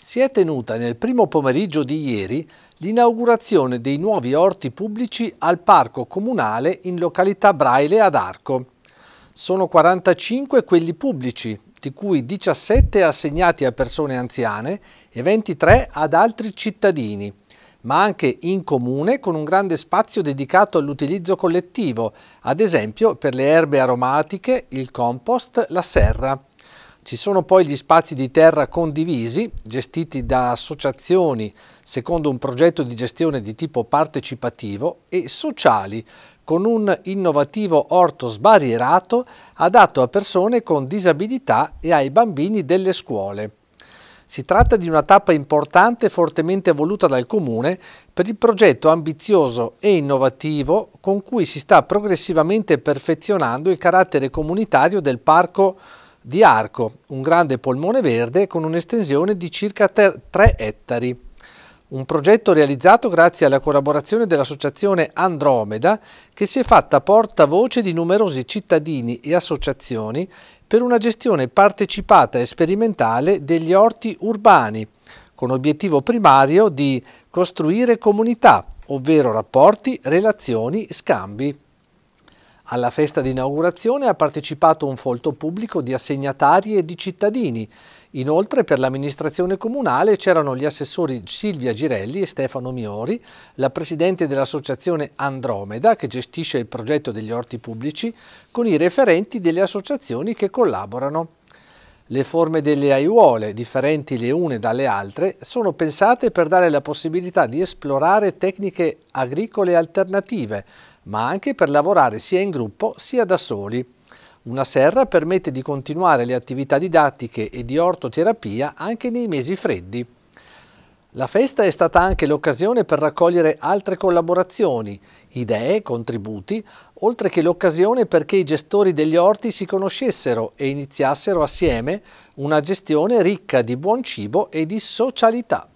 si è tenuta nel primo pomeriggio di ieri l'inaugurazione dei nuovi orti pubblici al Parco Comunale in località Braile ad Arco. Sono 45 quelli pubblici, di cui 17 assegnati a persone anziane e 23 ad altri cittadini, ma anche in comune con un grande spazio dedicato all'utilizzo collettivo, ad esempio per le erbe aromatiche, il compost, la serra. Ci sono poi gli spazi di terra condivisi, gestiti da associazioni secondo un progetto di gestione di tipo partecipativo e sociali, con un innovativo orto sbarierato adatto a persone con disabilità e ai bambini delle scuole. Si tratta di una tappa importante fortemente voluta dal Comune per il progetto ambizioso e innovativo con cui si sta progressivamente perfezionando il carattere comunitario del Parco di arco, un grande polmone verde con un'estensione di circa 3 ettari. Un progetto realizzato grazie alla collaborazione dell'associazione Andromeda che si è fatta portavoce di numerosi cittadini e associazioni per una gestione partecipata e sperimentale degli orti urbani, con obiettivo primario di costruire comunità, ovvero rapporti, relazioni, scambi. Alla festa di inaugurazione ha partecipato un folto pubblico di assegnatari e di cittadini. Inoltre per l'amministrazione comunale c'erano gli assessori Silvia Girelli e Stefano Miori, la presidente dell'associazione Andromeda che gestisce il progetto degli orti pubblici, con i referenti delle associazioni che collaborano. Le forme delle aiuole, differenti le une dalle altre, sono pensate per dare la possibilità di esplorare tecniche agricole alternative, ma anche per lavorare sia in gruppo sia da soli. Una serra permette di continuare le attività didattiche e di ortoterapia anche nei mesi freddi. La festa è stata anche l'occasione per raccogliere altre collaborazioni, idee, contributi, oltre che l'occasione perché i gestori degli orti si conoscessero e iniziassero assieme una gestione ricca di buon cibo e di socialità.